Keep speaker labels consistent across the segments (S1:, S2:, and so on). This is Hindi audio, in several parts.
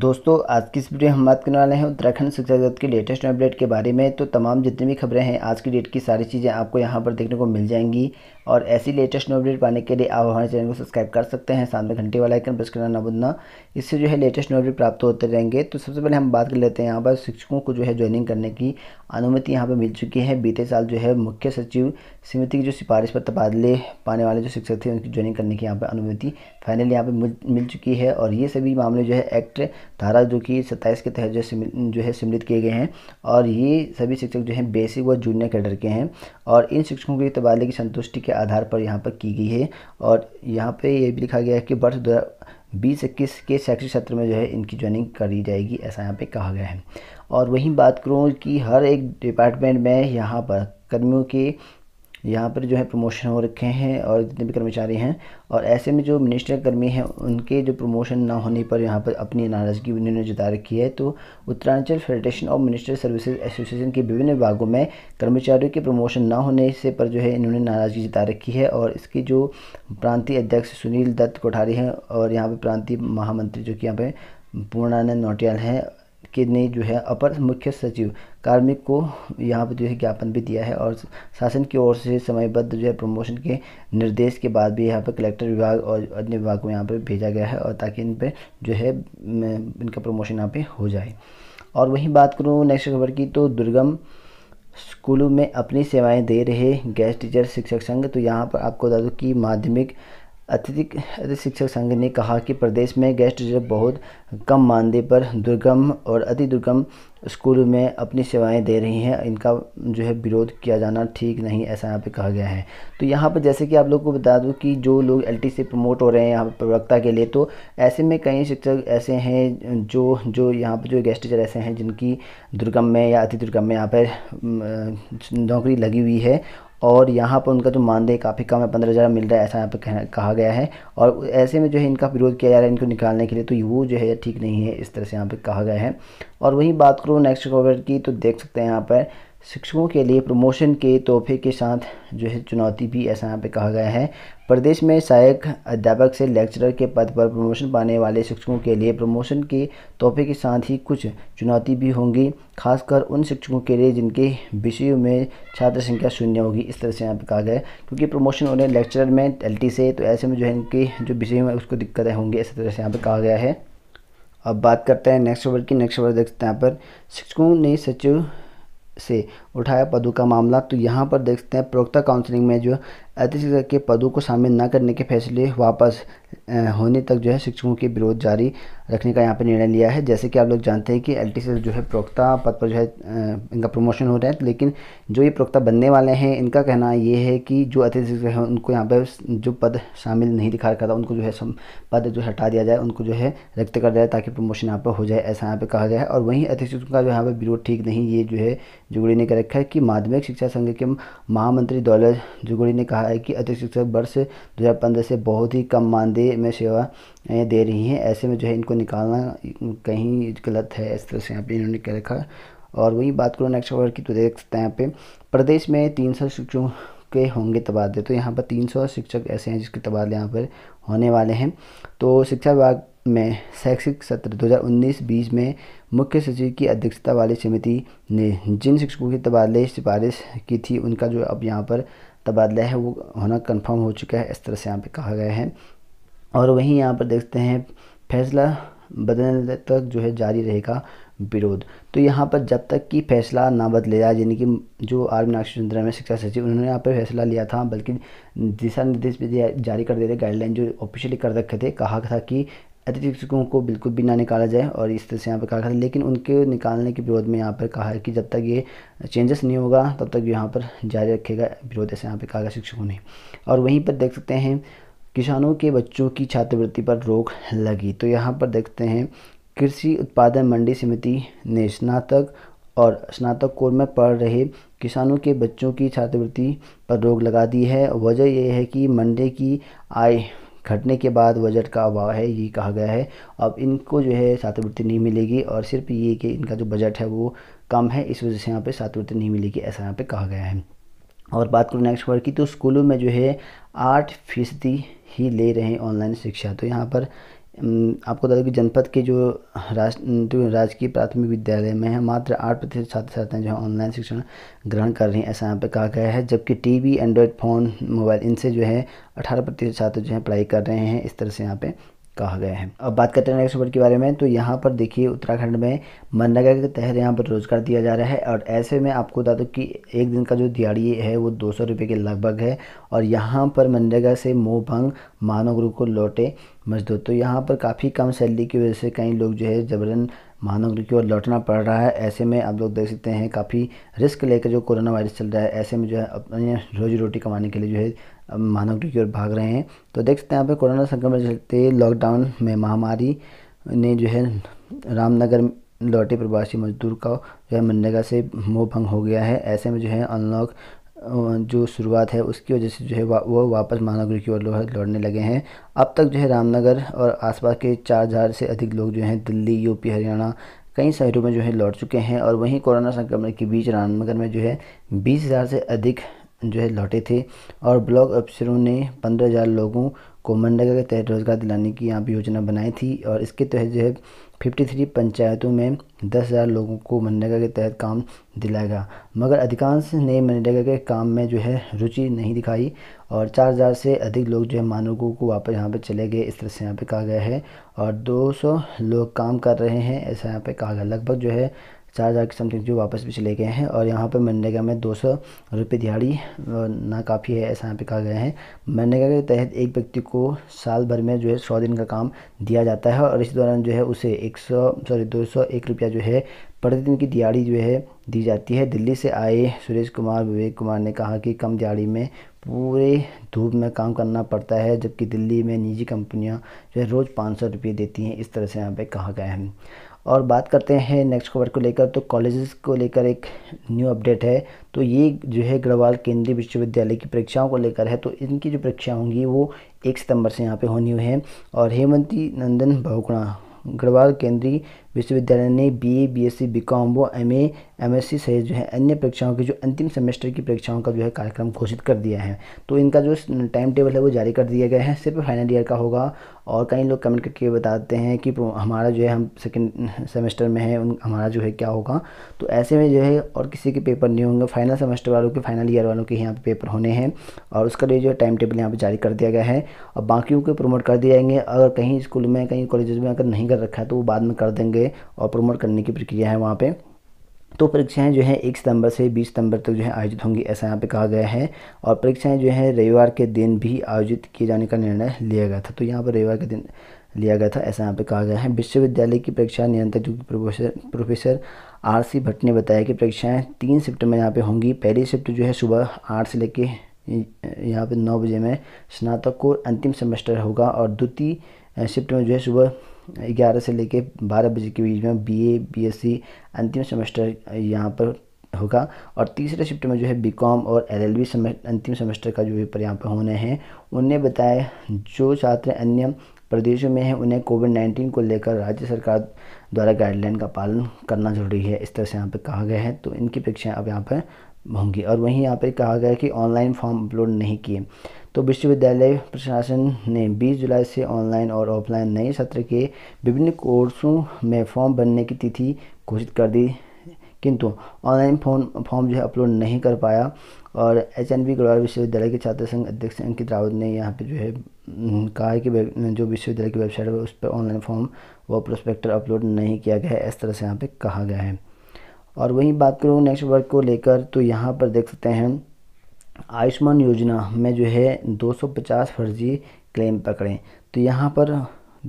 S1: दोस्तों आज की इस वीडियो हम बात करने वाले हैं उत्तराखंड शिक्षा जगत के लेटेस्ट अपडेट के बारे में तो तमाम जितनी भी खबरें हैं आज की डेट की सारी चीज़ें आपको यहाँ पर देखने को मिल जाएंगी और ऐसी लेटेस्ट न्यू अपडेट पाने के लिए आप हमारे चैनल को सब्सक्राइब कर सकते हैं साथ में घंटे वाला आइकन प्रेस करना ना भूलना इससे जो है लेटेस्ट न्यू अपडेट प्राप्त होते रहेंगे तो सबसे पहले हम बात कर लेते हैं यहाँ पर शिक्षकों को जो है ज्वाइनिंग करने की अनुमति यहाँ पर मिल चुकी है बीते साल जो है मुख्य सचिव समिति की जो सिफारिश पर तबादले पाने वाले जो शिक्षक थे उनकी ज्वाइनिंग करने की यहाँ पर अनुमति फाइनली यहाँ पर मिल चुकी है और ये सभी मामले जो है एक्ट धारा जो कि सत्ताईस के तहत जो है सम्मिलित किए गए हैं और ये सभी शिक्षक जो हैं बेसिक व जूनियर कैडर के हैं और इन शिक्षकों के तबादले की संतुष्टि के आधार पर यहाँ पर की गई है और यहाँ पे ये भी लिखा गया है कि वर्ष दो बीस इक्कीस के शैक्षिक सत्र में जो है इनकी ज्वाइनिंग करी जाएगी ऐसा यहाँ पे कहा गया है और वहीं बात करूँ कि हर एक डिपार्टमेंट में यहाँ पर कर्मियों के यहाँ पर जो है प्रमोशन हो रखे हैं और जितने भी कर्मचारी हैं और ऐसे में जो मिनिस्टर कर्मी हैं उनके जो प्रमोशन ना होने पर यहाँ पर अपनी नाराज़गी उन्होंने जता रखी है तो Uttaranchal federation of minister services association के विभिन्न विभागों में कर्मचारियों के प्रमोशन ना होने से पर जो है इन्होंने नाराज़गी जता रखी है और इसकी जो प्रांतीय अध्यक्ष सुनील दत्त कोठारी हैं और यहाँ पर प्रांतीय महामंत्री जो कि यहाँ पर पूर्णानंद नोटियाल हैं के ने जो है अपर मुख्य सचिव कार्मिक को यहाँ पर जो है ज्ञापन भी दिया है और शासन की ओर से समयबद्ध जो है प्रमोशन के निर्देश के बाद भी यहाँ पर कलेक्टर विभाग और अन्य विभाग को यहाँ पर भेजा गया है और ताकि इन पर जो है इनका प्रमोशन यहाँ पे हो जाए और वहीं बात करूँ नेक्स्ट खबर की तो दुर्गम स्कूलों में अपनी सेवाएं दे रहे गेस्ट टीचर शिक्षक संघ तो यहाँ पर आपको बता दूँ कि माध्यमिक अतिथि शिक्षक संघ ने कहा कि प्रदेश में गेस्ट टीचर बहुत कम मानदेय पर दुर्गम और अति दुर्गम स्कूल में अपनी सेवाएं दे रही हैं इनका जो है विरोध किया जाना ठीक नहीं ऐसा यहाँ पे कहा गया है तो यहाँ पर जैसे कि आप लोग को बता दूँ कि जो लोग एल से प्रमोट हो रहे हैं यहाँ पर प्रवक्ता के लिए तो ऐसे में कई शिक्षक ऐसे हैं जो जो यहाँ पर जो गेस्ट टीचर ऐसे हैं जिनकी दुर्गम में या अति दुर्गम में यहाँ पर नौकरी लगी हुई है और यहाँ पर उनका जो मानदेय काफ़ी कम है पंद्रह हज़ार मिल रहा है ऐसा यहाँ पर कहा गया है और ऐसे में जो है इनका विरोध किया जा रहा है इनको निकालने के लिए तो वो जो है ठीक नहीं है इस तरह से यहाँ पर कहा गया है और वहीं बात करूँ नेक्स्ट कॉवर की तो देख सकते हैं यहाँ पर शिक्षकों के लिए प्रमोशन के तोहफे के साथ जो है चुनौती भी ऐसा यहाँ पे कहा गया है प्रदेश में सहायक अध्यापक से लेक्चरर के पद पर प्रमोशन पाने वाले शिक्षकों के लिए प्रमोशन के तोहफे के साथ ही कुछ चुनौती भी होंगी खासकर उन शिक्षकों के लिए जिनके विषयों में छात्र संख्या शून्य होगी इस तरह से यहाँ पे कहा गया क्योंकि प्रमोशन उन्हें लेक्चरर में एल से तो ऐसे में जो है इनके जो विषयों में उसको दिक्कतें होंगी इस तरह से यहाँ पर कहा गया है अब बात करते हैं नेक्स्ट वर्ड की नेक्स्ट वर्ड देखते हैं यहाँ पर शिक्षकों ने सचिव से उठाया पदों का मामला तो यहाँ पर देखते हैं प्रोक्ता काउंसलिंग में जो अतिरिक्त के पदों को शामिल न करने के फैसले वापस होने तक जो है शिक्षकों के विरोध जारी रखने का यहाँ पर निर्णय लिया है जैसे कि आप लोग जानते हैं कि एल जो है प्रोक्ता पद पर जो है इनका प्रमोशन हो रहा है लेकिन जो ये प्रोक्ता बनने वाले हैं इनका कहना ये है कि जो अतिथि है उनको यहाँ पर जो पद शामिल नहीं दिखा रखा था उनको जो है पद जो हटा दिया जाए उनको जो है रक्त कर दिया ताकि प्रमोशन यहाँ पर हो जाए ऐसा यहाँ पर कहा जाए और वहीं अतिथि का जो यहाँ पर विरोध ठीक नहीं ये जो है जुगड़ी नहीं रखा है कि माध्यमिक शिक्षा संघ के महामंत्री दौलत जुगड़ी ने कहा है कि अतिरिक्त शिक्षक वर्ष दो से बहुत ही कम मानदेय में सेवा दे रही हैं ऐसे में जो है इनको निकालना कहीं गलत है इस तरह से यहाँ पे इन्होंने कह रखा और वही बात करो नेक्स्ट खबर की तो देख सकते हैं यहाँ पे प्रदेश में तीन सौ शिक्षकों के होंगे तबादले तो यहाँ पर तीन सौ शिक्षक ऐसे हैं जिसके तबादले यहाँ पर होने वाले हैं तो शिक्षा विभाग में शैक्षिक सत्र 2019-20 में मुख्य सचिव की अध्यक्षता वाली समिति ने जिन शिक्षकों की तबादले सिफारिश की थी उनका जो अब यहाँ पर तबादला है वो होना कंफर्म हो चुका है इस तरह से यहाँ पे कहा गया है और वहीं यहाँ पर देखते हैं फैसला बदलने तक जो है जारी रहेगा विरोध तो यहाँ पर जब तक कि फैसला ना बदलेगा यानी कि जो आर मीनाक्षी चंद्र में शिक्षा सचिव उन्होंने यहाँ पर फैसला लिया था बल्कि दिशा निर्देश भी जारी कर दिए थे गाइडलाइन जो ऑफिशियली कर रखे थे कहा था कि अतिथिकों को बिल्कुल भी ना निकाला जाए और इस तरह से यहाँ पर कहा था लेकिन उनके निकालने के विरोध में यहाँ पर कहा है कि जब तक ये चेंजेस नहीं होगा तब तक यहाँ पर जारी रखेगा विरोध ऐसे यहाँ पर कहा गया शिक्षकों ने और वहीं पर देख सकते हैं किसानों के बच्चों की छात्रवृत्ति पर रोक लगी तो यहाँ पर देखते हैं कृषि उत्पादन मंडी समिति ने स्नातक और स्नातक कोर में पढ़ रहे किसानों के बच्चों की छात्रवृत्ति पर रोक लगा दी है वजह यह है कि मंडी की आय घटने के बाद बजट का अभाव है ये कहा गया है अब इनको जो है छात्रवृत्ति नहीं मिलेगी और सिर्फ ये कि इनका जो बजट है वो कम है इस वजह से यहाँ पर छात्रवृत्ति नहीं मिलेगी ऐसा यहाँ पर कहा गया है और बात करूँ नेक्स्ट वर्ड की तो स्कूलों में जो है आठ फीसदी ही ले रहे हैं ऑनलाइन शिक्षा तो यहाँ पर आपको बता दें कि जनपद के जो राष्ट्र राजकीय प्राथमिक विद्यालय में है मात्र आठ प्रतिशत छात्र छात्राएं जो है ऑनलाइन शिक्षण ग्रहण कर रही हैं ऐसा यहाँ पे कहा गया है जबकि टीवी एंड्रॉयड फ़ोन मोबाइल इनसे जो है अठारह प्रतिशत छात्र जो है पढ़ाई कर रहे हैं इस तरह से यहाँ पे कहा गया है अब बात करते हैं नेक्स्ट खबर के बारे में तो यहाँ पर देखिए उत्तराखंड में मनरेगा के तहत यहाँ पर रोजगार दिया जा रहा है और ऐसे में आपको बता दूँ कि एक दिन का जो दिहाड़ी है वो दो सौ के लगभग है और यहाँ पर मनरेगा से मोभंग मानव गुरु को लौटे मजदूर तो यहाँ पर काफ़ी कम सैलरी की वजह से कई लोग जो है जबरन महानगरी की ओर लौटना पड़ रहा है ऐसे में आप लोग देख सकते हैं काफ़ी रिस्क लेकर जो कोरोना वायरस चल रहा है ऐसे में जो है अपने रोजी रोटी कमाने के लिए जो है महानगरी की ओर भाग रहे हैं तो देख सकते हैं यहाँ पर कोरोना संक्रमण चलते लॉकडाउन में महामारी ने जो है रामनगर लौटे प्रवासी मजदूर का जो है मनरेगा से मोह भंग हो गया है ऐसे में जो है अनलॉक जो शुरुआत है उसकी वजह से जो है वा, वो वापस महानगर की ओर लौटने लगे हैं अब तक जो है रामनगर और आसपास के चार हज़ार से अधिक लोग जो हैं दिल्ली यूपी हरियाणा कई शहरों में जो है लौट चुके हैं और वहीं कोरोना संक्रमण के बीच रामनगर में जो है बीस हज़ार से अधिक जो है लौटे थे और ब्लॉक अफसरों ने पंद्रह हज़ार लोगों को मनरेगा के तहत रोज़गार दिलाने की यहाँ पर योजना बनाई थी और इसके तहत जो है 53 पंचायतों में दस हज़ार लोगों को मनरेगा के तहत काम दिलाएगा मगर अधिकांश ने मनरेगा के काम में जो है रुचि नहीं दिखाई और चार हज़ार से अधिक लोग जो है मानवों को वापस यहाँ पे चले गए इस तरह से यहाँ पे कहा गया है और 200 लोग काम कर रहे हैं ऐसा यहाँ पे कहा गया लगभग जो है चार हज़ार के समथिंग जो वापस भी चले गए हैं और यहाँ पर मनरेगा में दो सौ रुपये दिहाड़ी ना काफ़ी है ऐसा यहाँ पे कहा गया है मनरेगा के तहत एक व्यक्ति को साल भर में जो है सौ दिन का काम दिया जाता है और इस दौरान जो है उसे एक सौ सॉरी दो सौ एक रुपया जो है प्रतिदिन की दिहाड़ी जो है दी जाती है दिल्ली से आए सुरेश कुमार विवेक कुमार ने कहा कि कम दिहाड़ी में पूरे धूप में काम करना पड़ता है जबकि दिल्ली में निजी कंपनियां जो है रोज़ पाँच सौ रुपये देती हैं इस तरह से यहाँ पे कहा गया है और बात करते हैं नेक्स्ट खबर को लेकर तो कॉलेजेस को लेकर एक न्यू अपडेट है तो ये जो है गढ़वाल केंद्रीय विश्वविद्यालय की परीक्षाओं को लेकर है तो इनकी जो परीक्षाएं होंगी वो एक सितंबर से यहाँ पे होनी हुई है और हेमंती नंदन बहुगुणा गढ़वाल केंद्रीय विश्वविद्यालय ने B A B S C B com व M A M S C सहित जो है अन्य परीक्षाओं की जो अंतिम सेमेस्टर की परीक्षाओं का जो है कार्यक्रम घोषित कर दिया है तो इनका जो टाइम टेबल है वो जारी कर दिया गया है सिर्फ फाइनल ईयर का होगा और कई लोग कमेंट करके बताते हैं कि हमारा जो है हम सेकेंड सेमेस्टर में है उन हमारा जो है क्या होगा तो ऐसे में जो है और किसी के पेपर नहीं होंगे फाइनल सेमेस्टर वालों के फाइनल ईयर वालों के यहाँ पे पेपर होने हैं और उसका लिए जो है टाइम टेबल यहाँ पर जारी कर दिया गया है और बाकियों को प्रमोट कर दिए जाएंगे अगर कहीं स्कूल में कहीं कॉलेज में अगर नहीं कर रखा है तो वो बाद में कर देंगे पे और प्रमोट करने की प्रक्रिया है वहाँ पे तो परीक्षाएं जो है एक सितंबर से बीस सितंबर तक जो है आयोजित होंगी ऐसा यहाँ पे कहा गया है और परीक्षाएं जो है रविवार के दिन भी आयोजित किए जाने का निर्णय लिया गया था तो यहाँ पर रविवार के दिन लिया गया था ऐसा यहाँ पे कहा गया है विश्वविद्यालय की परीक्षा नियंत्रक जो professor professor R C Bhatt ने बताया कि परीक्षाएँ तीन शिफ्ट में यहाँ पर होंगी पहली शिफ्ट जो है सुबह आठ से लेकर यहाँ पर नौ बजे में स्नातक को अंतिम सेमेस्टर होगा और द्वितीय शिफ्ट में जो है सुबह ग्यारह से लेके बारह बजे के बीच में बीए बीएससी अंतिम सेमेस्टर यहाँ पर होगा और तीसरे शिफ्ट में जो है बीकॉम और एलएलबी सेमेस्टर अंतिम सेमेस्टर का जो पेपर यहाँ पर होने हैं उनने बताया जो छात्र अन्य प्रदेशों में हैं उन्हें कोविड नाइन्टीन को लेकर राज्य सरकार द्वारा गाइडलाइन का पालन करना जरूरी है इस तरह से यहाँ पर कहा गया है तो इनकी परीक्षाएँ अब यहाँ पर होंगी और वहीं यहाँ पर कहा गया है कि ऑनलाइन फॉर्म अपलोड नहीं किए तो विश्वविद्यालय प्रशासन ने 20 जुलाई से ऑनलाइन और ऑफलाइन नए सत्र के विभिन्न कोर्सों में फॉर्म भरने की तिथि घोषित कर दी किंतु ऑनलाइन फॉर्म फॉर्म जो है अपलोड नहीं कर पाया और एच एन बी गढ़वाल विश्वविद्यालय के छात्र संघ अध्यक्ष अंकित रावत ने यहाँ पे जो है कहा है कि जो विश्वविद्यालय की वेबसाइट है उस पर ऑनलाइन फॉर्म व प्रोस्पेक्टर अपलोड नहीं किया गया है इस तरह से यहाँ पे कहा गया है और वहीं बात करूँ नेक्स्ट वर्क को लेकर तो यहाँ पर देख सकते हैं आयुष्मान योजना में जो है 250 फर्जी क्लेम पकड़े तो यहाँ पर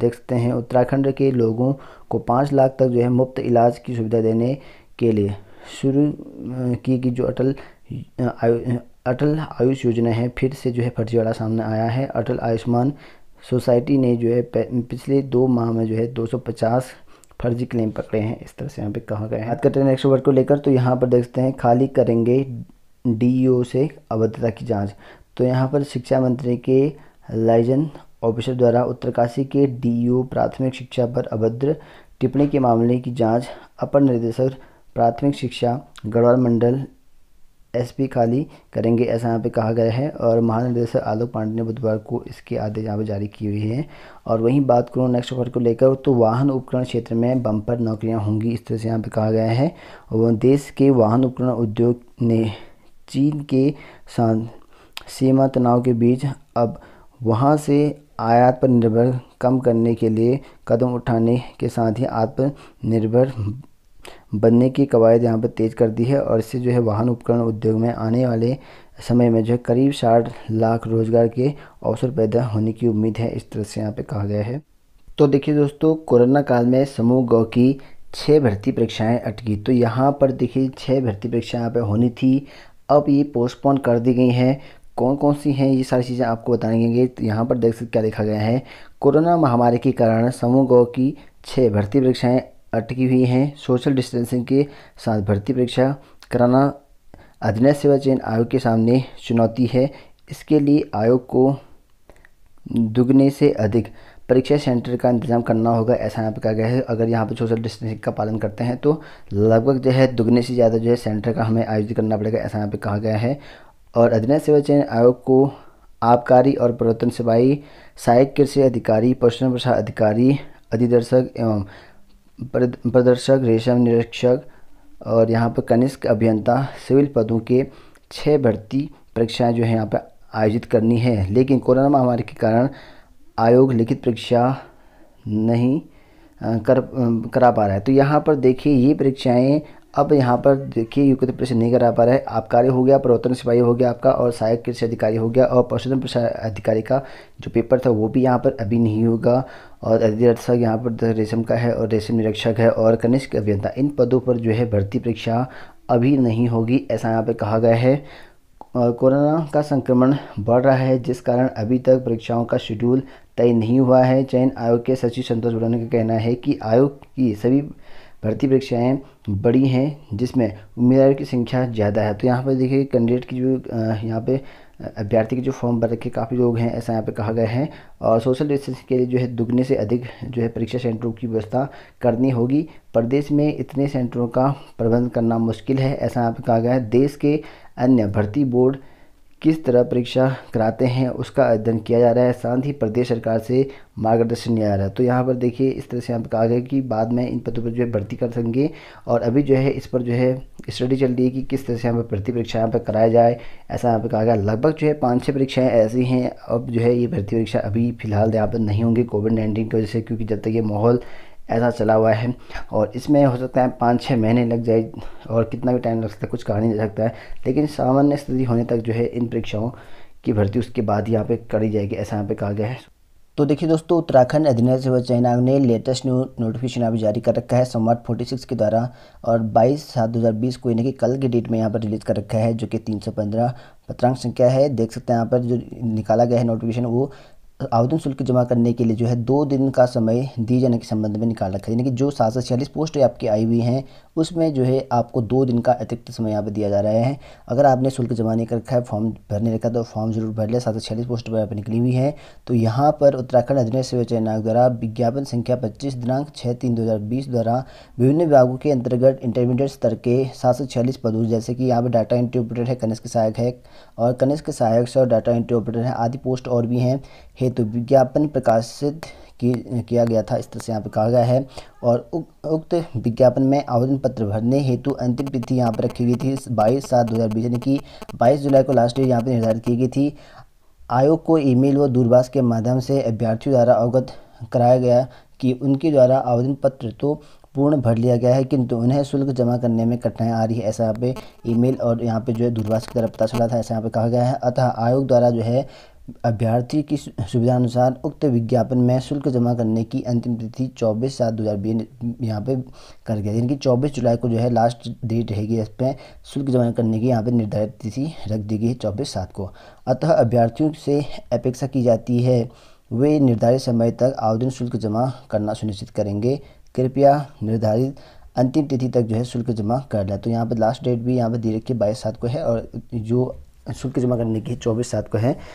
S1: देख सकते हैं उत्तराखंड के लोगों को पाँच लाख तक जो है मुफ्त इलाज की सुविधा देने के लिए शुरू की गई जो अटल अटल आयुष योजना है फिर से जो है फर्जीवाड़ा सामने आया है अटल आयुष्मान सोसाइटी ने जो है पिछले दो माह में जो है 250 फर्जी क्लेम पकड़े हैं इस तरह से यहाँ पे कहा गया है बात करते हैं नेक्स्ट वर्ड को लेकर तो यहाँ पर देखते हैं खाली करेंगे डी से अभद्रता की जांच तो यहाँ पर शिक्षा मंत्री के लाइजन ऑफिसर द्वारा उत्तरकाशी के डी प्राथमिक शिक्षा पर अभद्र टिप्पणी के मामले की जांच अपर निर्देशक प्राथमिक शिक्षा गढ़वाल मंडल एसपी खाली करेंगे ऐसा यहाँ पे कहा गया है और महानिदेशक आलोक पांडे ने बुधवार को इसके आदेश यहाँ पर जारी किए हुए हैं और वहीं बात करूँ नेक्स्ट खबर को लेकर तो वाहन उपकरण क्षेत्र में बम्पर नौकरियाँ होंगी इस तरह से यहाँ पे कहा गया है और देश के वाहन उपकरण उद्योग ने चीन के सीमा तनाव के बीच अब वहां से आयात पर निर्भर कम करने के लिए कदम उठाने के साथ ही आत्मनिर्भर बनने की कवायद यहाँ पर तेज़ कर दी है और इससे जो है वाहन उपकरण उद्योग में आने वाले समय में जो है करीब साठ लाख रोज़गार के अवसर पैदा होने की उम्मीद है इस तरह से यहाँ पर कहा गया है तो देखिए दोस्तों कोरोना काल में समूह गौ की छः भर्ती परीक्षाएं अटकी तो यहाँ पर देखिए छः भर्ती परीक्षाएं यहाँ पर होनी थी अब ये पोस्टपोन कर दी गई हैं कौन कौन सी हैं ये सारी चीज़ें आपको बताएंगे तो यहाँ पर देख सकते क्या लिखा गया है कोरोना महामारी के कारण समूह गौ की छः भर्ती परीक्षाएँ अटकी हुई हैं सोशल डिस्टेंसिंग के साथ भर्ती परीक्षा कराना अधिनय सेवा चयन आयोग के सामने चुनौती है इसके लिए आयोग को दुगने से अधिक परीक्षा सेंटर का इंतज़ाम करना होगा ऐसा यहाँ पर कहा गया है अगर यहाँ पर सोशल डिस्टेंसिंग का पालन करते हैं तो लगभग जो है दुगने से ज़्यादा जो है सेंटर का हमें आयोजित करना पड़ेगा ऐसा यहाँ पर कहा गया है और अधिनायक सेवा चयन आयोग को आबकारी और प्रवर्तन सेवाई सहायक कृषि अधिकारी पशु प्रसार अधिकारी अधिदर्शक एवं प्रदर्शक रेशम निरीक्षक और यहाँ पर कनिष्क अभियंता सिविल पदों के छः भर्ती परीक्षाएं जो है यहाँ पर आयोजित करनी है लेकिन कोरोना महामारी के कारण आयोग लिखित परीक्षा नहीं कर करा पा रहा है तो यहाँ पर देखिए ये परीक्षाएं अब यहाँ पर देखिए युक्त प्रश्न नहीं करा पा रहा है आबकारी हो गया प्रवर्तन सिपाही हो गया आपका और सहायक कृषि अधिकारी हो गया और पशुधन अधिकारी का जो पेपर था वो भी यहाँ पर अभी नहीं होगा और अधिरक्षक यहाँ पर रेशम का है और रेशम निरीक्षक है और कनिष्क अभियंता इन पदों पर जो है भर्ती परीक्षा अभी नहीं होगी ऐसा यहाँ पर कहा गया है कोरोना का संक्रमण बढ़ रहा है जिस कारण अभी तक परीक्षाओं का शेड्यूल तय नहीं हुआ है चयन आयोग के सचिव संतोष बुरा का कहना है कि आयोग की सभी भर्ती परीक्षाएं बड़ी हैं जिसमें उम्मीदवारों की संख्या ज़्यादा है तो यहाँ पर देखिए कैंडिडेट की जो यहाँ पे अभ्यर्थी के जो फॉर्म भर रखे काफ़ी लोग हैं ऐसा यहाँ पे कहा गया है और सोशल डिस्टेंस के लिए जो है दुगने से अधिक जो है परीक्षा सेंटरों की व्यवस्था करनी होगी प्रदेश में इतने सेंटरों का प्रबंध करना मुश्किल है ऐसा यहाँ पर कहा गया है देश के अन्य भर्ती बोर्ड किस तरह परीक्षा कराते हैं उसका अध्ययन किया जा रहा है साथ ही प्रदेश सरकार से मार्गदर्शन लिया जा रहा है तो यहाँ पर देखिए इस तरह से यहाँ पर कहा गया कि बाद में इन पदों पर जो है भर्ती कर सकेंगे और अभी जो है इस पर जो है स्टडी चल रही है कि किस तरह से यहाँ पर भर्ती परीक्षा यहाँ पर कराया जाए ऐसा यहाँ पर कहा गया लगभग जो है पाँच छः परीक्षाएँ ऐसी हैं अब जो है ये भर्ती परीक्षा अभी फिलहाल यहाँ पर नहीं होंगी कोविड नाइन्टीन की वजह से क्योंकि जब तक ये माहौल ऐसा चला हुआ है और इसमें हो सकता है पाँच छः महीने लग जाए और कितना भी टाइम लग सकता है कुछ कहा नहीं जा सकता है लेकिन सामान्य स्थिति होने तक जो है इन परीक्षाओं की भर्ती उसके बाद यहाँ पे करी जाएगी ऐसा यहाँ पे कहा गया है तो देखिए दोस्तों उत्तराखंड अधिनियम सेवा आयोग ने लेटेस्ट न्यू नोटिफिकेशन अभी जारी कर रखा है सोमवार 46 के द्वारा और 22 सात 2020 को यानी कि कल की डेट में यहाँ पर रिलीज़ कर रखा है जो कि 315 पत्रांक संख्या है देख सकते हैं यहाँ पर जो निकाला गया है नोटिफिकेशन वो आवेदन शुल्क जमा करने के लिए जो है दो दिन का समय दिए जाने के संबंध में निकाल रखा है यानी कि जो सात सौ छियालीस पोस्ट आपकी आई हुई हैं उसमें जो है आपको दो दिन का अतिरिक्त समय यहाँ पर दिया जा रहा है अगर आपने शुल्क जमा नहीं कर रखा है फॉर्म भरने रखा तो फॉर्म जरूर भर लिया सात सौ छियालीस पोस्ट यहाँ पर निकली हुई है तो यहाँ पर उत्तराखंड अधिनय सेवा चयन आयोग द्वारा विज्ञापन संख्या पच्चीस दिनांक छः तीन दो हज़ार बीस द्वारा विभिन्न विभागों के अंतर्गत इंटरमीडिएट स्तर के सात सौ छियालीस पदों जैसे कि यहाँ पर डाटा इंट्री ऑपरेटर है कनिष्क सहायक है और कनिष्क सहायक से डाटा इंट्री ऑपरेटर है आदि पोस्ट और भी हैं हेतु विज्ञापन प्रकाशित किया गया था इस तरह से यहाँ पर कहा गया है और उक्त विज्ञापन में आवेदन पत्र भरने हेतु अंतिम तिथि यहाँ पर रखी गई थी बाईस सात दो हज़ार बीस यानी कि बाईस जुलाई को लास्ट डेट यहाँ पर निर्धारित की गई थी आयोग को ईमेल व दूरभाष के माध्यम से अभ्यर्थियों द्वारा अवगत कराया गया कि उनके द्वारा आवेदन पत्र तो पूर्ण भर लिया गया है किंतु उन्हें शुल्क जमा करने में कठिनाई आ रही है ऐसा यहाँ पे ईमेल और यहाँ पे जो है दूरभाष की तरफ पता चला था ऐसा यहाँ पे कहा गया है अतः आयोग द्वारा जो है अभ्यर्थी की सुविधा अनुसार उक्त विज्ञापन में शुल्क जमा करने की अंतिम तिथि 24 सात दो हज़ार बीस यहाँ पर कर गया यानी कि 24 जुलाई को जो है लास्ट डेट रहेगी इस पर शुल्क जमा करने की यहाँ पर निर्धारित तिथि रख दी गई है चौबीस सात को अतः अभ्यर्थियों से अपेक्षा की जाती है वे निर्धारित समय तक आवेदन शुल्क जमा करना सुनिश्चित करेंगे कृपया निर्धारित अंतिम तिथि तक जो है शुल्क जमा कर लें तो यहाँ पर लास्ट डेट भी यहाँ पर दे रखी है बाईस सात को है और जो शुल्क जमा करने की चौबीस सात को है